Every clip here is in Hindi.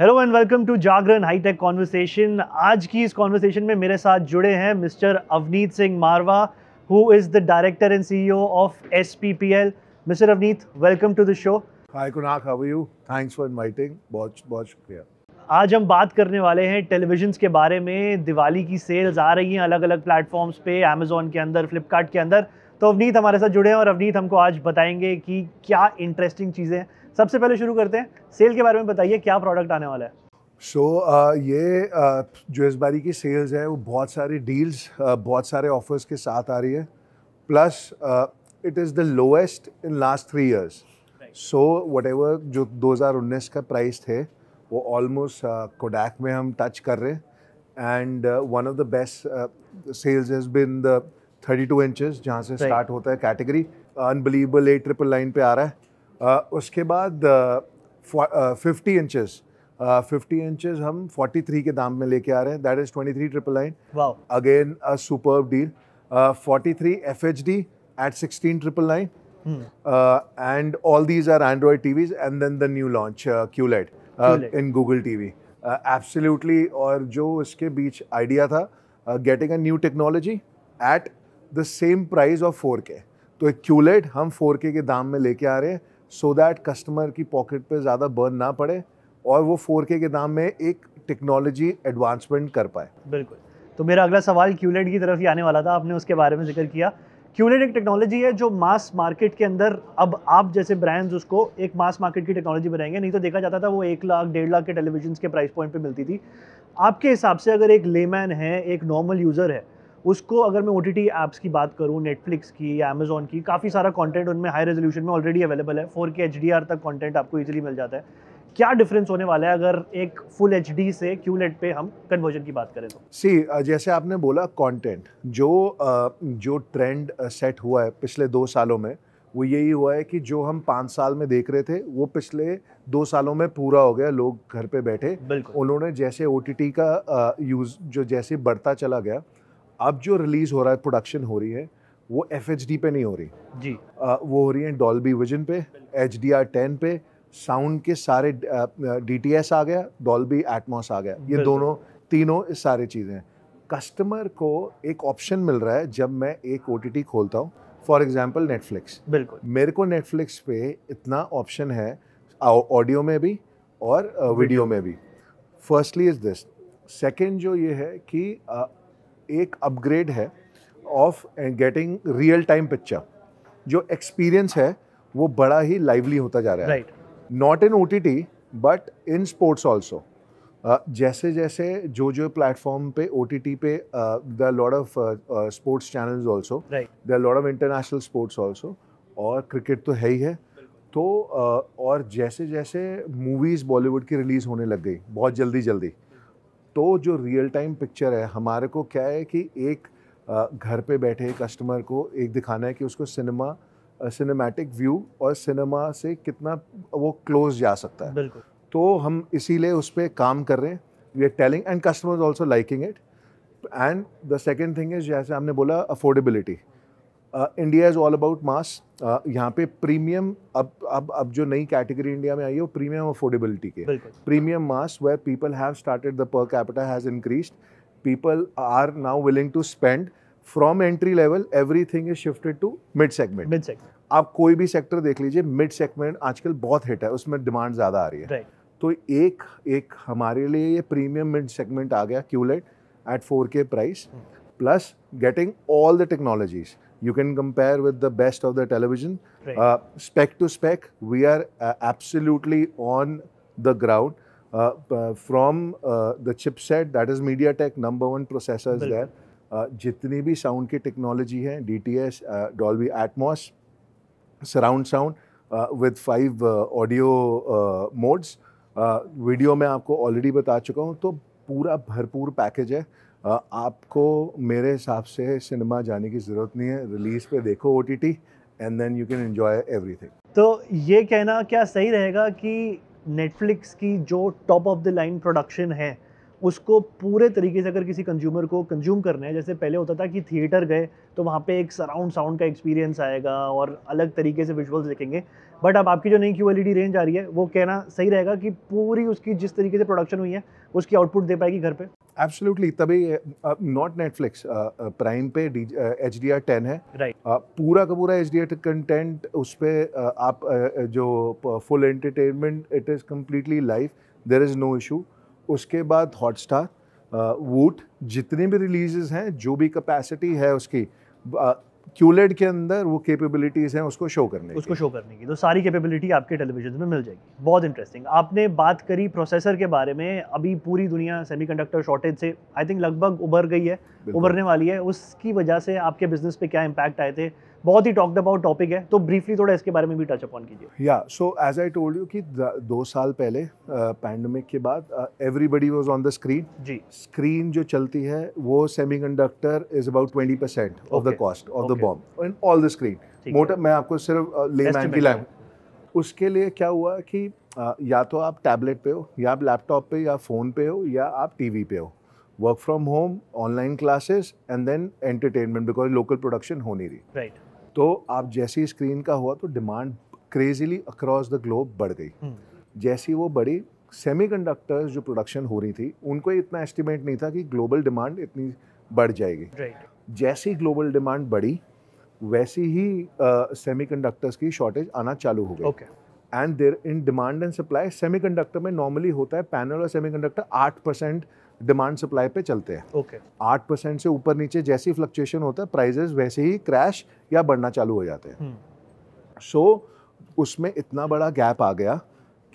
Hello and welcome to Jagran HiTech conversation आज की इस कॉन्वर्सेशन में मेरे साथ जुड़े हैं mister Avneet Singh Marwah who is the director and CEO of SPPL mister Avneet welcome to the show hi Kunal how you thanks for inviting बहुत बहुत शुक्रिया आज हम बात करने वाले हैं टेलीविजन के बारे में दिवाली की सेल्स आ रही हैं अलग अलग प्लेटफॉर्म्स पे अमेजोन के अंदर फ्लिपकार्ट के अंदर तो अवनीत हमारे साथ जुड़े हैं और अवनीत हमको आज बताएंगे कि क्या इंटरेस्टिंग चीज़ें सबसे पहले शुरू करते हैं सेल के बारे में बताइए क्या प्रोडक्ट आने वाला है सो so, uh, ये uh, जो इस बारी की सेल्स है वो बहुत सारी डील्स uh, बहुत सारे ऑफर्स के साथ आ रही है plus it is the lowest in last three years so whatever जो 2019 का प्राइस थे वो ऑलमोस्ट कोडैक uh, में हम टच कर रहे हैं and one of the best sales is been the 32 inches जहाँ से स्टार्ट right. होता है category unbelievable a triple line पे आ रहा है Uh, उसके बाद फिफ्टी इंचज फिफ्टी इंचज हम फोर्टी थ्री के दाम में लेके आ रहे हैं that is twenty three triple nine again a super deal forty three F H D at sixteen triple nine and all these are Android T Vs and then the new launch QLED in Google T V absolutely और जो इसके बीच आइडिया था getting a new technology at the same price of four K तो एक क्यूलेट e हम फोर के दाम में लेके आ रहे हैं सो दैट कस्टमर की पॉकेट पे ज़्यादा बर्न ना पड़े और वो फोर के दाम में एक टेक्नोलॉजी एडवांसमेंट कर पाए बिल्कुल तो मेरा अगला सवाल क्यूलेट की तरफ ही आने वाला था आपने उसके बारे में जिक्र किया क्यूलेट एक टेक्नोलॉजी है जो मास मार्केट के अंदर अब आप जैसे ब्रांड्स उसको एक मास मार्केट की टेक्नोलॉजी बनाएंगे नहीं तो देखा जाता था वो एक लाख डेढ़ लाख के टेलीविजन के प्राइस पॉइंट पर मिलती थी आपके हिसाब से अगर एक लेमैन है एक नॉर्मल यूज़र है उसको अगर मैं ओ टी ऐप्स की बात करूँ नेटफ्लिक्स की या अमेजोन की काफ़ी सारा कॉन्टेंट उनमें हाई रेजोल्यूशन में ऑलरेडी अवेलेबल है फोर के एच तक कॉन्टेंट आपको ईजिली मिल जाता है क्या डिफरेंस होने वाला है अगर एक फुल एच से क्यूलेट e पे हम कन्वर्जन की बात करें तो सी जैसे आपने बोला कंटेंट जो जो ट्रेंड सेट हुआ है पिछले दो सालों में वो यही हुआ है कि जो हम पाँच साल में देख रहे थे वो पिछले दो सालों में पूरा हो गया लोग घर पे बैठे उन्होंने जैसे ओ का यूज़ जो जैसे बढ़ता चला गया अब जो रिलीज़ हो रहा है प्रोडक्शन हो रही है वो एफ पे नहीं हो रही जी आ, वो हो रही है डॉल्बी विजन पे एच डी आर टेन पे साउंड के सारे डी टी एस आ गया डॉल्बी एटमॉस आ गया ये दोनों तीनों इस सारे चीज़ें कस्टमर को एक ऑप्शन मिल रहा है जब मैं एक ओ खोलता हूँ फॉर एग्जाम्पल नेटफ्लिक्स बिल्कुल मेरे को नेटफ्लिक्स पे इतना ऑप्शन है ऑडियो में भी और वीडियो में भी फर्स्टली इज़ दिस सेकेंड जो ये है कि एक अपग्रेड है of getting real time picture जो एक्सपीरियंस है वो बड़ा ही लाइवली होता जा रहा है not in O but in sports also जैसे जैसे जो जो प्लेटफॉर्म पे ओ पे the lord of sports channels also the lord of international sports also और क्रिकेट तो है ही है तो uh, और जैसे जैसे मूवीज़ बॉलीवुड की रिलीज़ होने लग गई बहुत जल्दी जल्दी तो जो रियल टाइम पिक्चर है हमारे को क्या है कि एक घर पे बैठे कस्टमर को एक दिखाना है कि उसको सिनेमा सिनेमैटिक व्यू और सिनेमा से कितना वो क्लोज जा सकता है बिल्कुल तो हम इसीलिए उस पर काम कर रहे हैं we are telling and customers also liking it and the second thing is जैसे हमने बोला affordability India is all about mass यहाँ पे प्रीमियम अब अब अब जो नई कैटेगरी इंडिया में आई है वो प्रीमियम अफोर्डेबिलिटी के premium mass where people have started the per capita has increase people are now willing to spend from entry level everything is shifted to mid segment mid segment आप कोई भी सेक्टर देख लीजिए मिड सेगमेंट आजकल बहुत हिट है उसमें डिमांड ज़्यादा आ रही है right. तो एक एक हमारे लिए ये प्रीमियम मिड सेगमेंट आ गया QLED at four K price plus getting all the technologies you can compare with the best of the television. Right. Uh, spec to spec, we are uh, absolutely on the ground. Uh, uh, from uh, the chipset, that is MediaTek, number one processor is there. uh, जितनी भी साउंड की टेक्नोलॉजी है D T S Dolby Atmos surround sound with five audio modes video में आपको ऑलरेडी बता चुका हूँ तो पूरा भरपूर पैकेज है uh, आपको मेरे हिसाब से सिनेमा जाने की ज़रूरत नहीं है रिलीज़ पे देखो O and then you can enjoy every तो ये कहना क्या सही रहेगा कि नेटफ्लिक्स की जो top of the line production है उसको पूरे तरीके से अगर किसी कंज्यूमर को कंज्यूम करना है जैसे पहले होता था कि थिएटर गए तो वहाँ पे एक सराउंड साउंड का एक्सपीरियंस आएगा और अलग तरीके से विजुअल्स देखेंगे बट अब आपकी जो नई क्यू एल रेंज आ रही है वो कहना सही रहेगा कि पूरी उसकी जिस तरीके से प्रोडक्शन हुई है उसकी आउटपुट दे पाएगी घर पे एब्सोल्युटली तभी नॉट नेटफ्लिक्स प्राइम पे एच डी आर टेन है right. uh, पूरा का पूरा एच डी आर कंटेंट उस पर uh, आप uh, जो full entertainment it is completely live there is no issue उसके बाद हॉटस्टार वूट जितने भी रिलीजेज हैं जो भी कैपेसिटी है उसकी क्यूलेट के अंदर वो कैपेबिलिटीज़ हैं उसको शो करने उसको शो करने की तो सारी कैपेबिलिटी आपके टेलीविजन में मिल जाएगी बहुत इंटरेस्टिंग आपने बात करी प्रोसेसर के बारे में अभी पूरी दुनिया सेमीकंडक्टर शॉर्टेज से आई थिंक लगभग उभर गई है उभरने वाली है उसकी वजह से आपके बिजनेस पे क्या इम्पैक्ट आए थे बहुत ही टॉक्ड अबाउट टॉपिक है तो ब्रीफली थोड़ा इसके बारे में भी टच अपॉन कीजिए या so as I told you कि दो साल पहले पैंडमिक के बाद everybody was on the screen जी स्क्रीन जो चलती है वो semiconductor is about twenty percent of the cost of the BOM in all the screen motor मैं आपको सिर्फ लेमैन की लैंग्वेज उसके लिए क्या हुआ कि आ, या तो आप टैबलेट पे हो या आप लैपटॉप पे या फ़ोन पे हो या आप टीवी पे हो work from home online classes and then entertainment because local production हो नहीं रही राइट right. तो आप जैसी स्क्रीन का हुआ तो demand crazily across the globe बढ़ गई हम्म। जैसी वो बड़ी सेमीकंडक्टर्स जो प्रोडक्शन हो रही थी उनको इतना एस्टिमेट नहीं था कि ग्लोबल डिमांड इतनी बढ़ जाएगी जैसी ग्लोबल डिमांड बढ़ी वैसी ही सेमीकंडक्टर्स uh, की शॉर्टेज आना चालू हो गई and there in demand and supply semiconductor में नॉर्मली होता है पैनल और सेमीकंडक्टर आठ परसेंट डिमांड सप्लाई पे चलते हैं ओके आठ परसेंट से ऊपर नीचे जैसे ही फ्लक्चुएशन होता है प्राइजेस वैसे ही क्रैश या बढ़ना चालू हो जाते हैं सो हम्म। so, उसमें इतना बड़ा गैप आ गया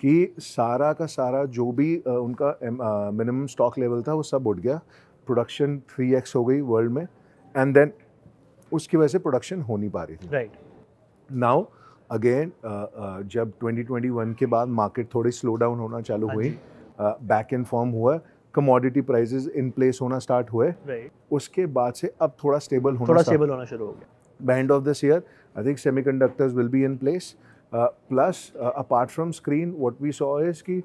कि सारा का सारा जो भी आ, उनका मिनिमम स्टॉक लेवल था वो सब उठ गया प्रोडक्शन थ्री एक्स हो गई वर्ल्ड में एंड देन उसकी वजह से प्रोडक्शन हो नहीं पा रही थी राइट नाउ अगेन जब 2021 के बाद मार्केट थोड़ी स्लो डाउन होना चालू हाँ हुई बैक इन फॉर्म हुआ कमोडिटी प्राइजेज इन प्लेस होना स्टार्ट हुए right. उसके बाद से अब थोड़ा स्टेबल होना थोड़ा स्टेबल होना शुरू हो गया band of this year I think semiconductors will be in place plus apart from screen what we saw is की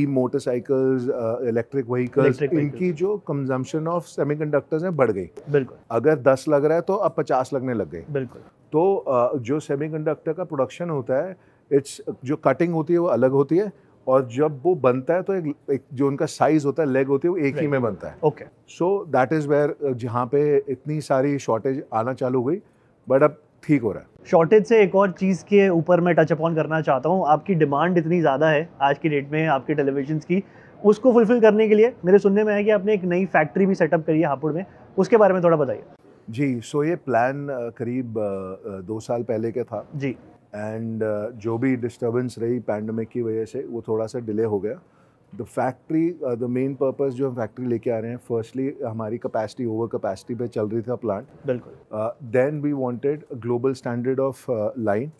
ई मोटरसाइकिल्स इलेक्ट्रिक व्हीकल्स इनकी जो कंजम्पशन ऑफ सेमीकंडक्टर्स है बढ़ गई बिल्कुल अगर दस लग रहा है तो अब पचास लगने लग गए बिल्कुल तो uh, जो सेमीकंडक्टर का प्रोडक्शन होता है इट्स जो कटिंग होती है वो अलग होती है और जब वो बनता है तो एक, एक जो उनका साइज होता है लेग होती है वो एक right. ही में बनता है okay so that is where जहाँ पे इतनी सारी शॉर्टेज आना चालू हुई बट अब ठीक हो रहा है शॉर्टेज से एक और चीज़ के ऊपर मैं टच अपॉन करना चाहता हूँ आपकी डिमांड इतनी ज़्यादा है आज की डेट में आपके टेलीविजन की उसको फुलफिल करने के लिए मेरे सुनने में आया कि आपने एक नई फैक्ट्री भी सेटअप करी है हापुड़ में उसके बारे में थोड़ा बताइए जी सो ये प्लान uh, करीब uh, uh, दो साल पहले का था जी एंड uh, जो भी डिस्टर्बेंस रही पैंडमिक की वजह से वो थोड़ा सा डिले हो गया the factory the main purpose जो हम फैक्ट्री लेके आ रहे हैं फर्स्टली हमारी कैपेसिटी ओवर कैपेसिटी पे चल रही था प्लांट बिल्कुल then we wanted global standard of line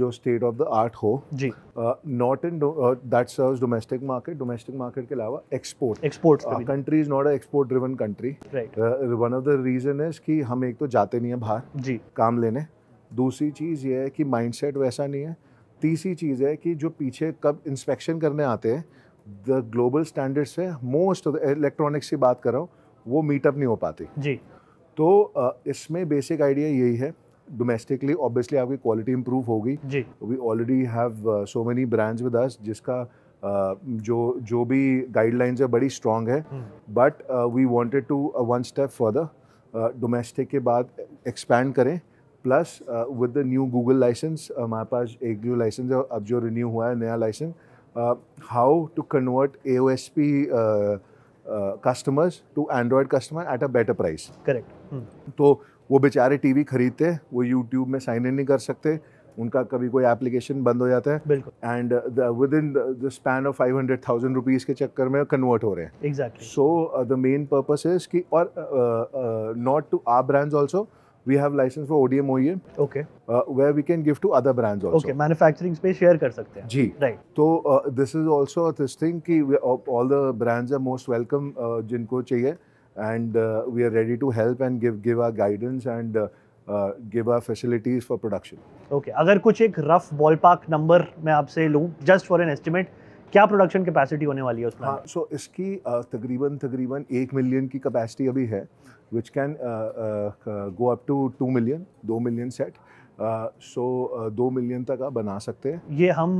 जो स्टेट ऑफ द आर्ट हो जी not in that serves domestic market domestic market के अलावा export export country is not a export driven country one of the reason is कि हम एक तो जाते नहीं है बाहर जी काम लेने दूसरी चीज़ ये है कि माइंडसेट वैसा नहीं है तीसरी चीज़ है कि जो पीछे कब इंस्पेक्शन करने आते हैं द ग्लोबल स्टैंडर्ड से मोस्ट ऑफ इलेक्ट्रॉनिक्स की बात कर रहा हूँ वो मीटअप नहीं हो पाती जी तो इसमें बेसिक आइडिया यही है डोमेस्टिकली ऑब्वियसली आपकी क्वालिटी इंप्रूव होगी जी we already have so many brands with us जिसका Uh, जो जो भी गाइडलाइंस है बड़ी स्ट्रॉन्ग है but we wanted to one step further domestic के बाद एक्सपैंड करें plus with the new Google license हमारे पास एक न्यू लाइसेंस है अब जो रिन्यू हुआ है नया license how to convert A O S P customers to Android customer at a better price correct तो वो बेचारे टी वी खरीदते वो यूट्यूब में साइन इन नहीं कर सकते उनका कभी कोई एप्लीकेशन बंद हो जाता है and within the span of five hundred thousand rupees के चक्कर में कन्वर्ट हो रहे हैं exactly so the main purpose is कि और not to our brands also we have license for ODM OEM. Okay. Uh, where we can give to other brands also. Okay, manufacturing space share कर सकते हैं. जी. Right. तो uh, this is also this thing कि uh, all the brands are most welcome uh, जिनको चाहिए and uh, we are ready to help and give give our guidance and uh, uh, give our facilities for production. Okay, अगर कुछ एक rough ballpark number मैं आपसे लूँ just for an estimate क्या प्रोडक्शन कैपेसिटी होने वाली है उस हाँ सो so इसकी uh, तकरीबन तकरीबन एक मिलियन की कैपेसिटी अभी है which can go up to two million दो मिलियन सेट सो दो मिलियन तक आप बना सकते हैं ये हम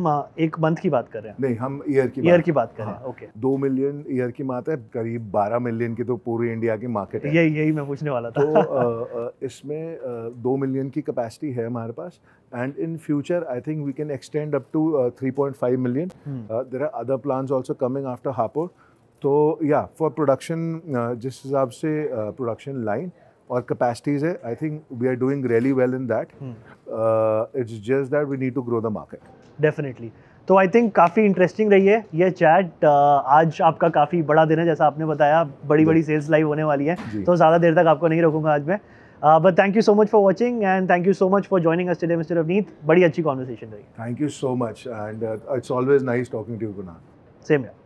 एक मंथ की बात कर रहे हैं नहीं हम ईयर की ईयर की बात कर रहे हैं हाँ। ओके दो मिलियन ईयर की बात है करीब बारह मिलियन की तो पूरी इंडिया की मार्केट है यही यही मैं पूछने वाला था तो इसमें दो मिलियन की कैपेसिटी है हमारे पास and in future I think we can extend up to three point five million there are other plan also coming after Hapur तो या फॉर प्रोडक्शन जिस हिसाब से प्रोडक्शन लाइन और कैपेसिटीज है I think we are doing really well in that it's just that we need to grow the market definitely तो आई थिंक काफ़ी इंटरेस्टिंग रही है ये चैट uh, आज आपका काफ़ी बड़ा दिन है जैसा आपने बताया बड़ी बड़ी सेल्स लाइव होने वाली है तो ज़्यादा देर तक आपको नहीं रखूंगा आज मैं but thank you so much for watching and thank you so much for joining us today mister Avneet बड़ी अच्छी कॉन्वर्सेशन रही thank you so much and it's always nice talking to you gonna same यार